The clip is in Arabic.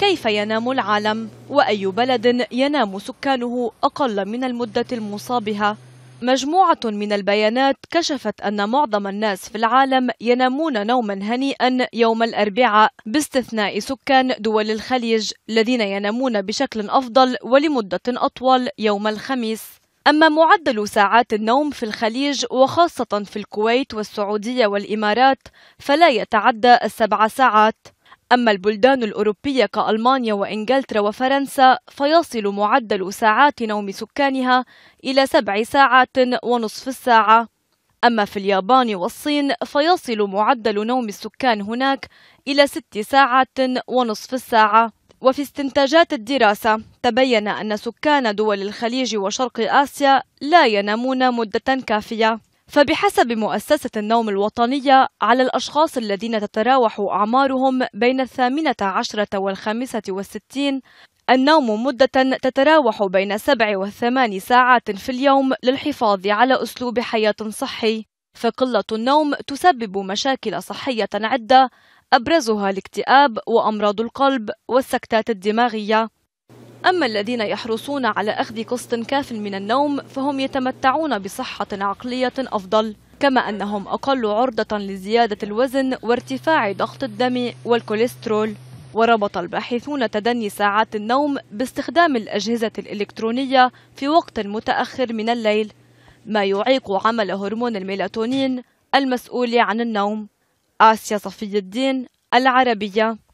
كيف ينام العالم وأي بلد ينام سكانه أقل من المدة المصابها مجموعة من البيانات كشفت أن معظم الناس في العالم ينامون نوما هنيئا يوم الأربعاء باستثناء سكان دول الخليج الذين ينامون بشكل أفضل ولمدة أطول يوم الخميس أما معدل ساعات النوم في الخليج وخاصة في الكويت والسعودية والإمارات فلا يتعدى السبع ساعات أما البلدان الأوروبية كألمانيا وإنجلترا وفرنسا فيصل معدل ساعات نوم سكانها إلى سبع ساعات ونصف الساعة أما في اليابان والصين فيصل معدل نوم السكان هناك إلى ست ساعات ونصف الساعة وفي استنتاجات الدراسة تبين أن سكان دول الخليج وشرق آسيا لا ينامون مدة كافية فبحسب مؤسسة النوم الوطنية على الأشخاص الذين تتراوح أعمارهم بين الثامنة عشرة والخامسة والستين النوم مدة تتراوح بين سبع وثمان ساعات في اليوم للحفاظ على أسلوب حياة صحي فقلة النوم تسبب مشاكل صحية عدة أبرزها الاكتئاب وأمراض القلب والسكتات الدماغية أما الذين يحرصون على أخذ قسط كاف من النوم فهم يتمتعون بصحة عقلية أفضل كما أنهم أقل عرضة لزيادة الوزن وارتفاع ضغط الدم والكوليسترول وربط الباحثون تدني ساعات النوم باستخدام الأجهزة الإلكترونية في وقت متأخر من الليل ما يعيق عمل هرمون الميلاتونين المسؤول عن النوم آسيا صفي الدين العربية